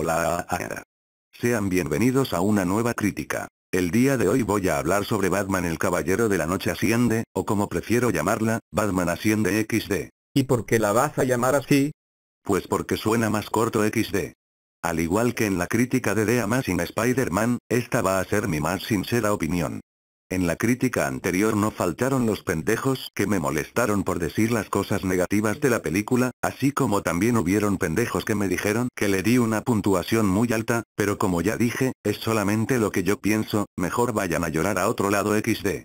Hola. Sean bienvenidos a una nueva crítica. El día de hoy voy a hablar sobre Batman el Caballero de la Noche Asciende, o como prefiero llamarla, Batman Asciende XD. ¿Y por qué la vas a llamar así? Pues porque suena más corto XD. Al igual que en la crítica de The Amazing Spider-Man, esta va a ser mi más sincera opinión. En la crítica anterior no faltaron los pendejos que me molestaron por decir las cosas negativas de la película, así como también hubieron pendejos que me dijeron que le di una puntuación muy alta, pero como ya dije, es solamente lo que yo pienso, mejor vayan a llorar a otro lado XD.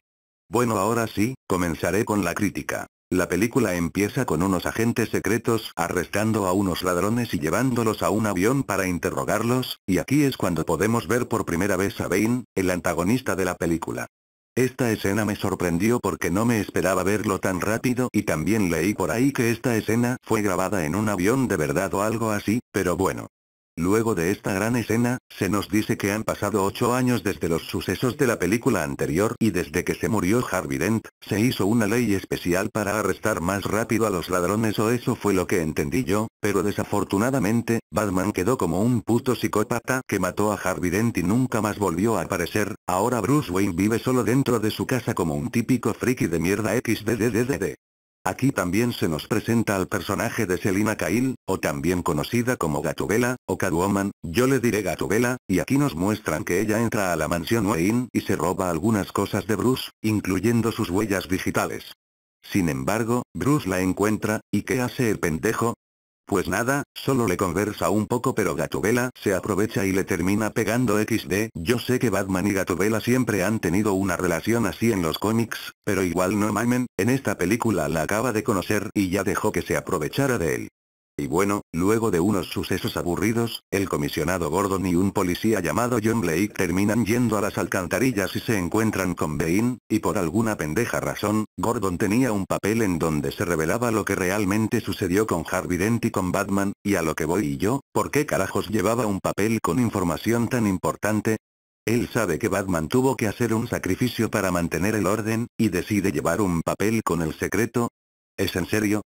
Bueno ahora sí, comenzaré con la crítica. La película empieza con unos agentes secretos arrestando a unos ladrones y llevándolos a un avión para interrogarlos, y aquí es cuando podemos ver por primera vez a Bane, el antagonista de la película. Esta escena me sorprendió porque no me esperaba verlo tan rápido y también leí por ahí que esta escena fue grabada en un avión de verdad o algo así, pero bueno. Luego de esta gran escena, se nos dice que han pasado 8 años desde los sucesos de la película anterior y desde que se murió Harvey Dent, se hizo una ley especial para arrestar más rápido a los ladrones o eso fue lo que entendí yo, pero desafortunadamente, Batman quedó como un puto psicópata que mató a Harvey Dent y nunca más volvió a aparecer, ahora Bruce Wayne vive solo dentro de su casa como un típico friki de mierda xddddd. Aquí también se nos presenta al personaje de Selina Kyle, o también conocida como Gatubela, o Catwoman, yo le diré Gatubela, y aquí nos muestran que ella entra a la mansión Wayne y se roba algunas cosas de Bruce, incluyendo sus huellas digitales. Sin embargo, Bruce la encuentra, ¿y qué hace el pendejo? Pues nada, solo le conversa un poco pero Gatubela se aprovecha y le termina pegando XD. Yo sé que Batman y Gatubela siempre han tenido una relación así en los cómics, pero igual no mamen, en esta película la acaba de conocer y ya dejó que se aprovechara de él. Y bueno, luego de unos sucesos aburridos, el comisionado Gordon y un policía llamado John Blake terminan yendo a las alcantarillas y se encuentran con Bane, y por alguna pendeja razón, Gordon tenía un papel en donde se revelaba lo que realmente sucedió con Harvey y con Batman, y a lo que voy y yo, ¿por qué carajos llevaba un papel con información tan importante? Él sabe que Batman tuvo que hacer un sacrificio para mantener el orden, y decide llevar un papel con el secreto, ¿Es en serio?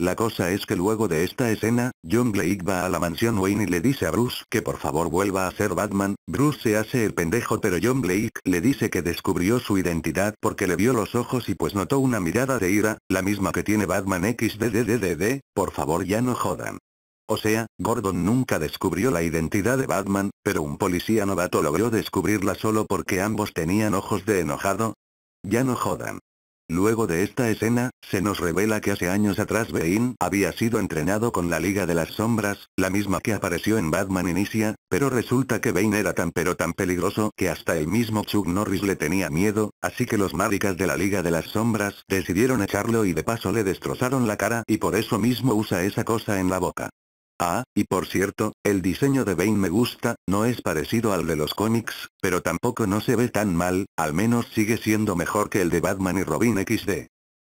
La cosa es que luego de esta escena, John Blake va a la mansión Wayne y le dice a Bruce que por favor vuelva a ser Batman, Bruce se hace el pendejo pero John Blake le dice que descubrió su identidad porque le vio los ojos y pues notó una mirada de ira, la misma que tiene Batman XDDDD, por favor ya no jodan. O sea, Gordon nunca descubrió la identidad de Batman, pero un policía novato logró descubrirla solo porque ambos tenían ojos de enojado. Ya no jodan. Luego de esta escena, se nos revela que hace años atrás Bane había sido entrenado con la Liga de las Sombras, la misma que apareció en Batman Inicia, pero resulta que Bane era tan pero tan peligroso que hasta el mismo Chuck Norris le tenía miedo, así que los maricas de la Liga de las Sombras decidieron echarlo y de paso le destrozaron la cara y por eso mismo usa esa cosa en la boca. Ah, y por cierto, el diseño de Bane me gusta, no es parecido al de los cómics, pero tampoco no se ve tan mal, al menos sigue siendo mejor que el de Batman y Robin XD.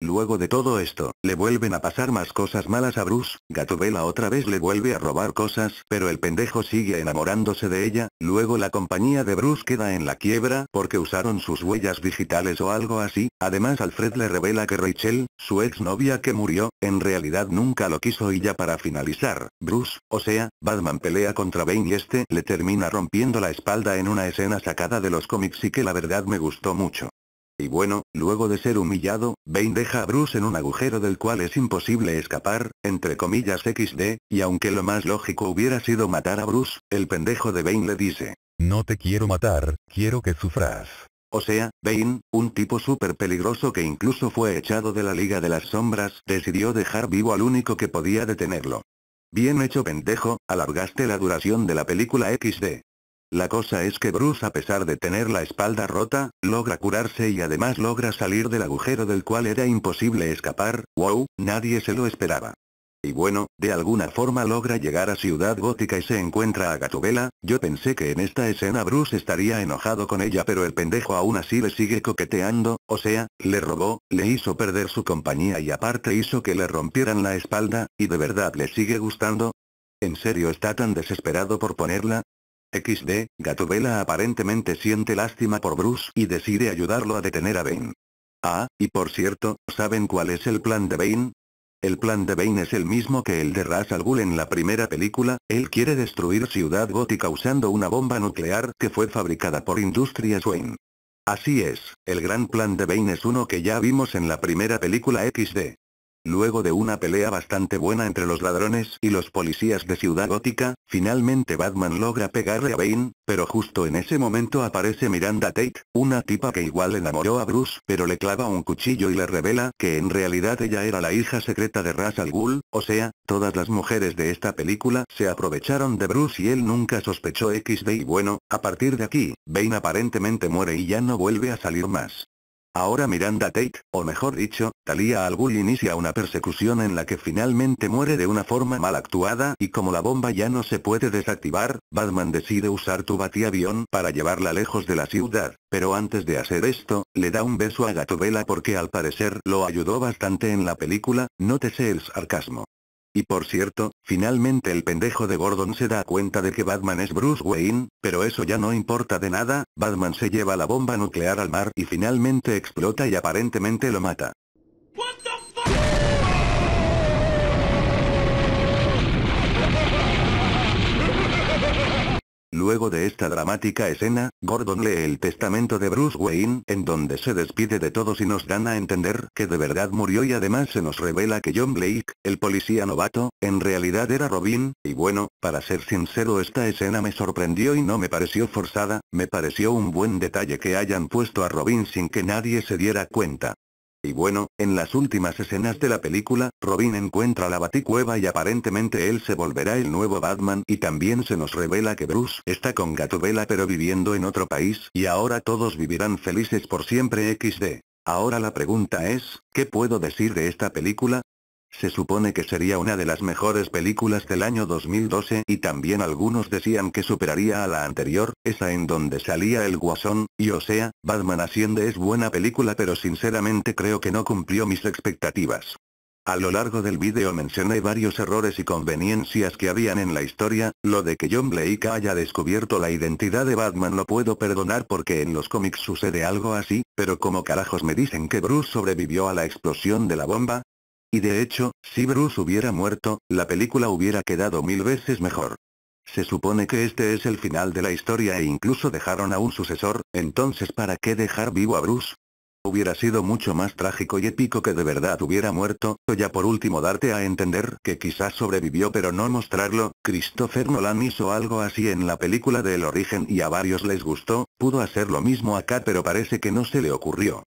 Luego de todo esto, le vuelven a pasar más cosas malas a Bruce, Gatubela otra vez le vuelve a robar cosas, pero el pendejo sigue enamorándose de ella, luego la compañía de Bruce queda en la quiebra porque usaron sus huellas digitales o algo así, además Alfred le revela que Rachel, su ex novia que murió, en realidad nunca lo quiso y ya para finalizar, Bruce, o sea, Batman pelea contra Bane y este le termina rompiendo la espalda en una escena sacada de los cómics y que la verdad me gustó mucho. Y bueno, luego de ser humillado, Bane deja a Bruce en un agujero del cual es imposible escapar, entre comillas XD, y aunque lo más lógico hubiera sido matar a Bruce, el pendejo de Bane le dice, no te quiero matar, quiero que sufras. O sea, Bane, un tipo súper peligroso que incluso fue echado de la Liga de las Sombras, decidió dejar vivo al único que podía detenerlo. Bien hecho pendejo, alargaste la duración de la película XD. La cosa es que Bruce a pesar de tener la espalda rota, logra curarse y además logra salir del agujero del cual era imposible escapar, wow, nadie se lo esperaba. Y bueno, de alguna forma logra llegar a Ciudad Gótica y se encuentra a Gatubela, yo pensé que en esta escena Bruce estaría enojado con ella pero el pendejo aún así le sigue coqueteando, o sea, le robó, le hizo perder su compañía y aparte hizo que le rompieran la espalda, y de verdad le sigue gustando. ¿En serio está tan desesperado por ponerla? XD, Gatubela aparentemente siente lástima por Bruce y decide ayudarlo a detener a Bane. Ah, y por cierto, ¿saben cuál es el plan de Bane? El plan de Bane es el mismo que el de Ra's al Ghul en la primera película, él quiere destruir Ciudad Gótica usando una bomba nuclear que fue fabricada por Industrias Wayne. Así es, el gran plan de Bane es uno que ya vimos en la primera película XD. Luego de una pelea bastante buena entre los ladrones y los policías de Ciudad Gótica, finalmente Batman logra pegarle a Bane, pero justo en ese momento aparece Miranda Tate, una tipa que igual enamoró a Bruce pero le clava un cuchillo y le revela que en realidad ella era la hija secreta de Ra's al Ghul, o sea, todas las mujeres de esta película se aprovecharon de Bruce y él nunca sospechó XD y bueno, a partir de aquí, Bane aparentemente muere y ya no vuelve a salir más. Ahora Miranda Tate, o mejor dicho, Talia al Ghul inicia una persecución en la que finalmente muere de una forma mal actuada y como la bomba ya no se puede desactivar, Batman decide usar tu avión para llevarla lejos de la ciudad, pero antes de hacer esto, le da un beso a Gatubela porque al parecer lo ayudó bastante en la película, nótese el sarcasmo. Y por cierto, finalmente el pendejo de Gordon se da cuenta de que Batman es Bruce Wayne, pero eso ya no importa de nada, Batman se lleva la bomba nuclear al mar y finalmente explota y aparentemente lo mata. Luego de esta dramática escena, Gordon lee el testamento de Bruce Wayne, en donde se despide de todos y nos dan a entender que de verdad murió y además se nos revela que John Blake, el policía novato, en realidad era Robin, y bueno, para ser sincero esta escena me sorprendió y no me pareció forzada, me pareció un buen detalle que hayan puesto a Robin sin que nadie se diera cuenta. Y bueno, en las últimas escenas de la película, Robin encuentra la baticueva y aparentemente él se volverá el nuevo Batman y también se nos revela que Bruce está con Gatubela pero viviendo en otro país y ahora todos vivirán felices por siempre XD. Ahora la pregunta es, ¿qué puedo decir de esta película? Se supone que sería una de las mejores películas del año 2012 y también algunos decían que superaría a la anterior, esa en donde salía el guasón, y o sea, Batman Asciende es buena película pero sinceramente creo que no cumplió mis expectativas. A lo largo del vídeo mencioné varios errores y conveniencias que habían en la historia, lo de que John Blake haya descubierto la identidad de Batman lo puedo perdonar porque en los cómics sucede algo así, pero como carajos me dicen que Bruce sobrevivió a la explosión de la bomba, y de hecho, si Bruce hubiera muerto, la película hubiera quedado mil veces mejor. Se supone que este es el final de la historia e incluso dejaron a un sucesor, entonces ¿para qué dejar vivo a Bruce? Hubiera sido mucho más trágico y épico que de verdad hubiera muerto, o ya por último darte a entender que quizás sobrevivió pero no mostrarlo, Christopher Nolan hizo algo así en la película del Origen y a varios les gustó, pudo hacer lo mismo acá pero parece que no se le ocurrió.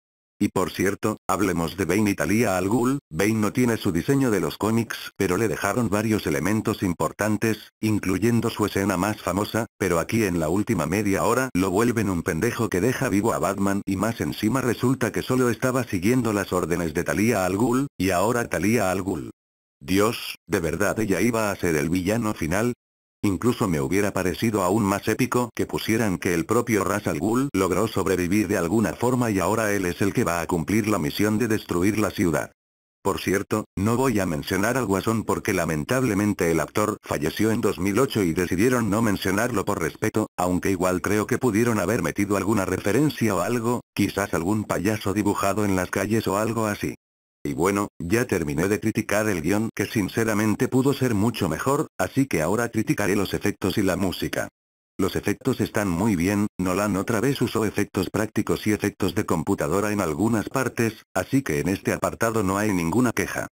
Y por cierto, hablemos de Bane y Talia al Ghul, Bane no tiene su diseño de los cómics, pero le dejaron varios elementos importantes, incluyendo su escena más famosa, pero aquí en la última media hora lo vuelven un pendejo que deja vivo a Batman y más encima resulta que solo estaba siguiendo las órdenes de Talia al Ghul, y ahora Talia al Ghul. Dios, de verdad ella iba a ser el villano final, Incluso me hubiera parecido aún más épico que pusieran que el propio Ras Al Ghul logró sobrevivir de alguna forma y ahora él es el que va a cumplir la misión de destruir la ciudad. Por cierto, no voy a mencionar al Guasón porque lamentablemente el actor falleció en 2008 y decidieron no mencionarlo por respeto, aunque igual creo que pudieron haber metido alguna referencia o algo, quizás algún payaso dibujado en las calles o algo así. Y bueno, ya terminé de criticar el guión que sinceramente pudo ser mucho mejor, así que ahora criticaré los efectos y la música. Los efectos están muy bien, Nolan otra vez usó efectos prácticos y efectos de computadora en algunas partes, así que en este apartado no hay ninguna queja.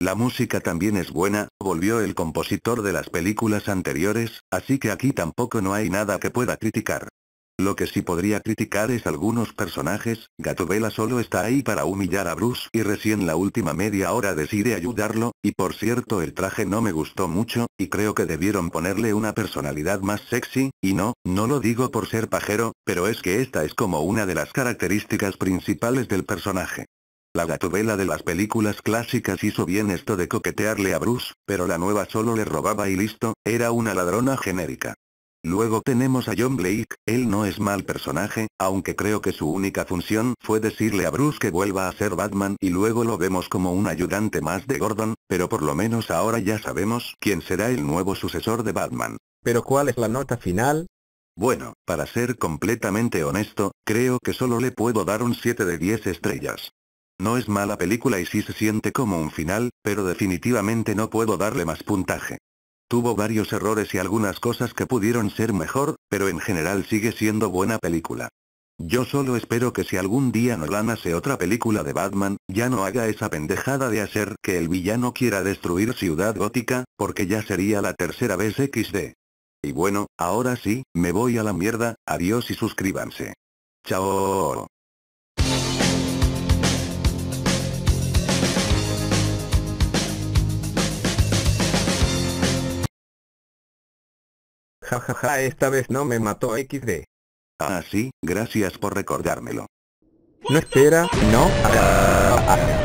La música también es buena, volvió el compositor de las películas anteriores, así que aquí tampoco no hay nada que pueda criticar. Lo que sí podría criticar es algunos personajes, Gatubela solo está ahí para humillar a Bruce y recién la última media hora decide ayudarlo, y por cierto el traje no me gustó mucho, y creo que debieron ponerle una personalidad más sexy, y no, no lo digo por ser pajero, pero es que esta es como una de las características principales del personaje. La gatubela de las películas clásicas hizo bien esto de coquetearle a Bruce, pero la nueva solo le robaba y listo, era una ladrona genérica. Luego tenemos a John Blake, él no es mal personaje, aunque creo que su única función fue decirle a Bruce que vuelva a ser Batman y luego lo vemos como un ayudante más de Gordon, pero por lo menos ahora ya sabemos quién será el nuevo sucesor de Batman. ¿Pero cuál es la nota final? Bueno, para ser completamente honesto, creo que solo le puedo dar un 7 de 10 estrellas. No es mala película y sí se siente como un final, pero definitivamente no puedo darle más puntaje tuvo varios errores y algunas cosas que pudieron ser mejor, pero en general sigue siendo buena película. Yo solo espero que si algún día nos hace otra película de Batman, ya no haga esa pendejada de hacer que el villano quiera destruir Ciudad Gótica, porque ya sería la tercera vez XD. Y bueno, ahora sí, me voy a la mierda, adiós y suscríbanse. Chao. jajaja, esta vez no me mató XD. Ah, sí, gracias por recordármelo. No espera, no.